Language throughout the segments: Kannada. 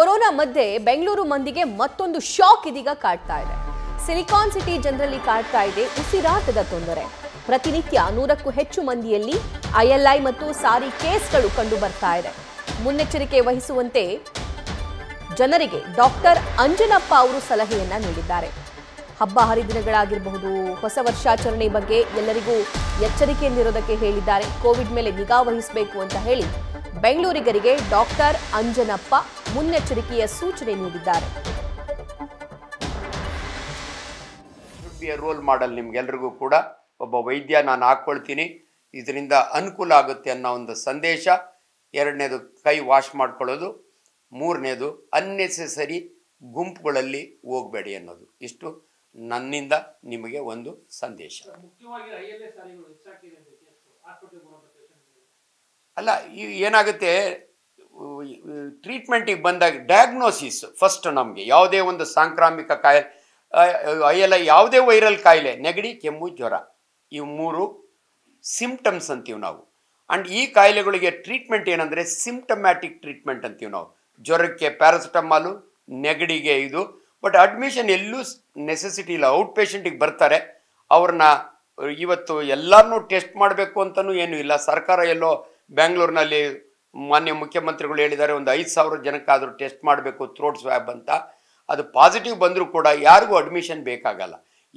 ಕೊರೋನಾ ಮಧ್ಯೆ ಬೆಂಗಳೂರು ಮಂದಿಗೆ ಮತ್ತೊಂದು ಶಾಕ್ ಇದೀಗ ಕಾಡ್ತಾ ಇದೆ ಸಿಲಿಕಾನ್ ಸಿಟಿ ಜನರಲ್ಲಿ ಕಾಡ್ತಾ ಇದೆ ಉಸಿರಾಟದ ತೊಂದರೆ ಪ್ರತಿನಿತ್ಯ ನೂರಕ್ಕೂ ಹೆಚ್ಚು ಮಂದಿಯಲ್ಲಿ ಐಎಲ್ಐ ಮತ್ತು ಸಾರಿ ಕೇಸ್ಗಳು ಕಂಡು ಬರ್ತಾ ಇದೆ ಮುನ್ನೆಚ್ಚರಿಕೆ ವಹಿಸುವಂತೆ ಜನರಿಗೆ ಡಾಕ್ಟರ್ ಅಂಜನಪ್ಪ ಅವರು ಸಲಹೆಯನ್ನ ನೀಡಿದ್ದಾರೆ ಹಬ್ಬ ಹರಿದಿನಗಳಾಗಿರಬಹುದು ಹೊಸ ವರ್ಷಾಚರಣೆ ಬಗ್ಗೆ ಎಲ್ಲರಿಗೂ ಎಚ್ಚರಿಕೆಯಲ್ಲಿರೋದಕ್ಕೆ ಹೇಳಿದ್ದಾರೆ ಕೋವಿಡ್ ಮೇಲೆ ನಿಗಾ ವಹಿಸಬೇಕು ಅಂತ ಹೇಳಿ ಬೆಂಗಳೂರಿಗರಿಗೆ ಡಾಕ್ಟರ್ ಅಂಜನಪ್ಪ ಮುನ್ನೆಚ್ಚರಿಕೆಯ ಸೂಚನೆ ನೀಡಿದ್ದಾರೆ ರೋಲ್ ಮಾಡಲ್ ನಿಮ್ಗೆಲ್ರಿಗೂ ಕೂಡ ಒಬ್ಬ ವೈದ್ಯ ನಾನು ಹಾಕ್ಕೊಳ್ತೀನಿ ಇದರಿಂದ ಅನುಕೂಲ ಆಗುತ್ತೆ ಅನ್ನೋ ಒಂದು ಸಂದೇಶ ಎರಡನೇದು ಕೈ ವಾಶ್ ಮಾಡ್ಕೊಳ್ಳೋದು ಮೂರನೇದು ಅನ್ನೆಸೆಸರಿ ಗುಂಪುಗಳಲ್ಲಿ ಹೋಗಬೇಡಿ ಅನ್ನೋದು ಇಷ್ಟು ನನ್ನಿಂದ ನಿಮಗೆ ಒಂದು ಸಂದೇಶ ಅಲ್ಲ ಈ ಏನಾಗುತ್ತೆ ಟ್ರೀಟ್ಮೆಂಟಿಗೆ ಬಂದಾಗ ಡಯಾಗ್ನೋಸಿಸ್ ಫಸ್ಟ್ ನಮಗೆ ಯಾವುದೇ ಒಂದು ಸಾಂಕ್ರಾಮಿಕ ಕಾಯಿಲೆ ಅಯ್ಯಲ್ಲ ಯಾವುದೇ ವೈರಲ್ ಕಾಯಿಲೆ ನೆಗಡಿ ಕೆಮ್ಮು ಜ್ವರ ಇವು ಮೂರು ಸಿಂಪ್ಟಮ್ಸ್ ಅಂತೀವಿ ನಾವು ಆ್ಯಂಡ್ ಈ ಕಾಯಿಲೆಗಳಿಗೆ ಟ್ರೀಟ್ಮೆಂಟ್ ಏನಂದರೆ ಸಿಂಪ್ಟಮ್ಯಾಟಿಕ್ ಟ್ರೀಟ್ಮೆಂಟ್ ಅಂತೀವಿ ನಾವು ಜ್ವರಕ್ಕೆ ಪ್ಯಾರಾಸಿಟಮಾಲು ನೆಗಡಿಗೆ ಇದು ಬಟ್ ಅಡ್ಮಿಷನ್ ಎಲ್ಲೂ ನೆಸೆಸಿಟಿ ಇಲ್ಲ ಔಟ್ ಪೇಷಂಟಿಗೆ ಬರ್ತಾರೆ ಅವ್ರನ್ನ ಇವತ್ತು ಎಲ್ಲರನ್ನೂ ಟೆಸ್ಟ್ ಮಾಡಬೇಕು ಅಂತಲೂ ಏನೂ ಇಲ್ಲ ಸರ್ಕಾರ ಎಲ್ಲೋ ಬ್ಯಾಂಗ್ಳೂರಿನಲ್ಲಿ ಮಾನ್ಯ ಮುಖ್ಯಮಂತ್ರಿಗಳು ಹೇಳಿದ್ದಾರೆ ಒಂದು ಐದು ಸಾವಿರ ಜನಕ್ಕಾದರೂ ಟೆಸ್ಟ್ ಮಾಡಬೇಕು ಥ್ರೋಟ್ ಸ್ವ್ಯಾಬ್ ಅಂತ ಅದು ಪಾಸಿಟಿವ್ ಬಂದರೂ ಕೂಡ ಯಾರಿಗೂ ಅಡ್ಮಿಷನ್ ಬೇಕಾಗಲ್ಲ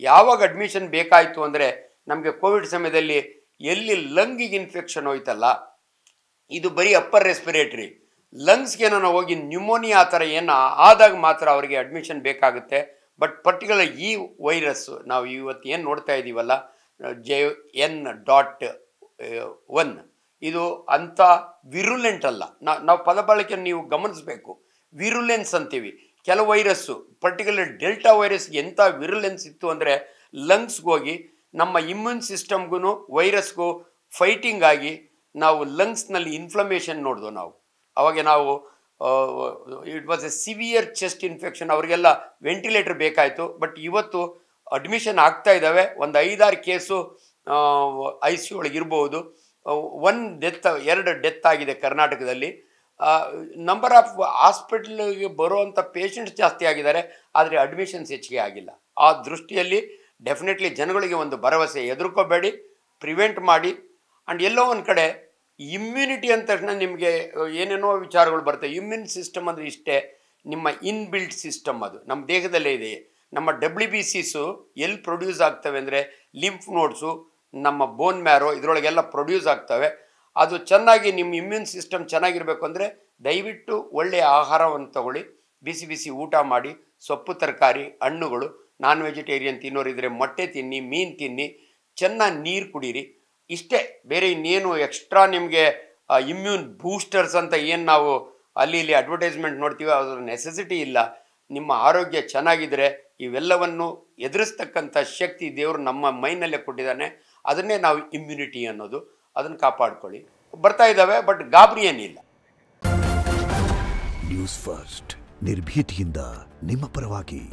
ಯಾವಾಗ ಅಡ್ಮಿಷನ್ ಬೇಕಾಯಿತು ಅಂದರೆ ನಮಗೆ ಕೋವಿಡ್ ಸಮಯದಲ್ಲಿ ಎಲ್ಲಿ ಲಂಗಿಗೆ ಇನ್ಫೆಕ್ಷನ್ ಹೋಯ್ತಲ್ಲ ಇದು ಬರೀ ಅಪ್ಪರ್ ರೆಸ್ಪಿರೇಟ್ರಿ ಲಂಗ್ಸ್ಗೆ ನಾವು ಹೋಗಿ ನ್ಯೂಮೋನಿಯಾ ಆ ಥರ ಏನೋ ಆದಾಗ ಮಾತ್ರ ಅವರಿಗೆ ಅಡ್ಮಿಷನ್ ಬೇಕಾಗುತ್ತೆ ಬಟ್ ಪರ್ಟಿಕ್ಯುಲರ್ ಈ ವೈರಸ್ಸು ನಾವು ಇವತ್ತು ಏನು ನೋಡ್ತಾ ಇದ್ದೀವಲ್ಲ ಜೆ ಎನ್ ಡಾಟ್ ಒನ್ ಇದು ಅಂಥ ವಿರುಲೆಂಟ್ ಅಲ್ಲ ನಾವು ಪದ ಬಳಕೆ ನೀವು ಗಮನಿಸಬೇಕು ವಿರುಲೆನ್ಸ್ ಅಂತೀವಿ ಕೆಲವು ವೈರಸ್ಸು ಪರ್ಟಿಕ್ಯುಲರ್ ಡೆಲ್ಟಾ ವೈರಸ್ಗೆ ಎಂಥ ವಿರುಲೆನ್ಸ್ ಇತ್ತು ಅಂದರೆ ಲಂಗ್ಸ್ಗೆ ಹೋಗಿ ನಮ್ಮ ಇಮ್ಯೂನ್ ಸಿಸ್ಟಮ್ಗೂ ವೈರಸ್ಗೂ ಫೈಟಿಂಗ್ ಆಗಿ ನಾವು ಲಂಗ್ಸ್ನಲ್ಲಿ ಇನ್ಫ್ಲಮೇಷನ್ ನೋಡಿದ್ವು ನಾವು ಅವಾಗ ನಾವು it was a severe chest infection ಅವರಿಗೆಲ್ಲ ವೆಂಟಿಲೇಟರ್ ಬೇಕಾಯಿತು ಬಟ್ ಇವತ್ತು ಅಡ್ಮಿಷನ್ ಆಗ್ತಾ ಇದ್ದಾವೆ ಒಂದು ಐದಾರು ಕೇಸು ಐ ಸಿ ಒಳಗೆ ಇರಬಹುದು ಒನ್ ಡೆತ್ ಎರಡು ಡೆತ್ ಆಗಿದೆ ಕರ್ನಾಟಕದಲ್ಲಿ ನಂಬರ್ ಆಫ್ ಹಾಸ್ಪಿಟ್ಲಿಗೆ ಬರುವಂಥ ಪೇಷಂಟ್ಸ್ ಜಾಸ್ತಿ ಆಗಿದ್ದಾರೆ ಆದರೆ ಅಡ್ಮಿಷನ್ಸ್ ಹೆಚ್ಚಿಗೆ ಆಗಿಲ್ಲ ಆ ದೃಷ್ಟಿಯಲ್ಲಿ ಡೆಫಿನೆಟ್ಲಿ ಜನಗಳಿಗೆ ಒಂದು ಭರವಸೆ ಎದುರ್ಕೋಬೇಡಿ ಪ್ರಿವೆಂಟ್ ಮಾಡಿ ಆ್ಯಂಡ್ ಎಲ್ಲೋ ಒಂದು ಕಡೆ ಇಮ್ಯುನಿಟಿ ಅಂದ ತಕ್ಷಣ ನಿಮಗೆ ಏನೇನೋ ವಿಚಾರಗಳು ಬರ್ತವೆ ಇಮ್ಯೂನ್ ಸಿಸ್ಟಮ್ ಅಂದರೆ ಇಷ್ಟೇ ನಿಮ್ಮ ಇನ್ಬಿಲ್ಟ್ ಸಿಸ್ಟಮ್ ಅದು ನಮ್ಮ ದೇಹದಲ್ಲೇ ಇದೆ ನಮ್ಮ ಡಬ್ಲ್ಯೂ ಬಿ ಸಿಸು ಎಲ್ಲಿ ಪ್ರೊಡ್ಯೂಸ್ ಆಗ್ತವೆ ಅಂದರೆ ಲಿಂಫ್ ನೋಡ್ಸು ನಮ್ಮ ಬೋನ್ ಮ್ಯಾರೋ ಇದರೊಳಗೆಲ್ಲ ಪ್ರೊಡ್ಯೂಸ್ ಆಗ್ತವೆ ಅದು ಚೆನ್ನಾಗಿ ನಿಮ್ಮ ಇಮ್ಯೂನ್ ಸಿಸ್ಟಮ್ ಚೆನ್ನಾಗಿರಬೇಕು ಅಂದರೆ ದಯವಿಟ್ಟು ಒಳ್ಳೆಯ ಆಹಾರವನ್ನು ತಗೊಳ್ಳಿ ಬಿಸಿ ಬಿಸಿ ಊಟ ಮಾಡಿ ಸೊಪ್ಪು ತರಕಾರಿ ಹಣ್ಣುಗಳು ನಾನ್ ವೆಜಿಟೇರಿಯನ್ ತಿನ್ನೋರಿದ್ರೆ ಮೊಟ್ಟೆ ತಿನ್ನಿ ಮೀನು ತಿನ್ನಿ ಚೆನ್ನಾಗಿ ನೀರು ಕುಡೀರಿ ಇಷ್ಟೇ ಬೇರೆ ಇನ್ನೇನು ಎಕ್ಸ್ಟ್ರಾ ನಿಮಗೆ ಇಮ್ಯೂನ್ ಬೂಸ್ಟರ್ಸ್ ಅಂತ ಏನು ನಾವು ಅಲ್ಲಿ ಇಲ್ಲಿ ಅಡ್ವರ್ಟೈಸ್ಮೆಂಟ್ ನೋಡ್ತೀವಿ ಅದರ ನೆಸೆಸಿಟಿ ಇಲ್ಲ ನಿಮ್ಮ ಆರೋಗ್ಯ ಚೆನ್ನಾಗಿದ್ದರೆ ಇವೆಲ್ಲವನ್ನು ಎದುರಿಸ್ತಕ್ಕಂಥ ಶಕ್ತಿ ದೇವರು ನಮ್ಮ ಮೈನಲ್ಲೇ ಕೊಟ್ಟಿದ್ದಾನೆ ಅದನ್ನೇ ನಾವು ಇಮ್ಯುನಿಟಿ ಅನ್ನೋದು ಅದನ್ನು ಕಾಪಾಡ್ಕೊಳ್ಳಿ ಬರ್ತಾ ಇದ್ದಾವೆ ಬಟ್ ಗಾಬರಿ ಏನಿಲ್ಲ ನ್ಯೂಸ್ ಫಸ್ಟ್ ನಿರ್ಭೀತಿಯಿಂದ ನಿಮ್ಮ ಪರವಾಗಿ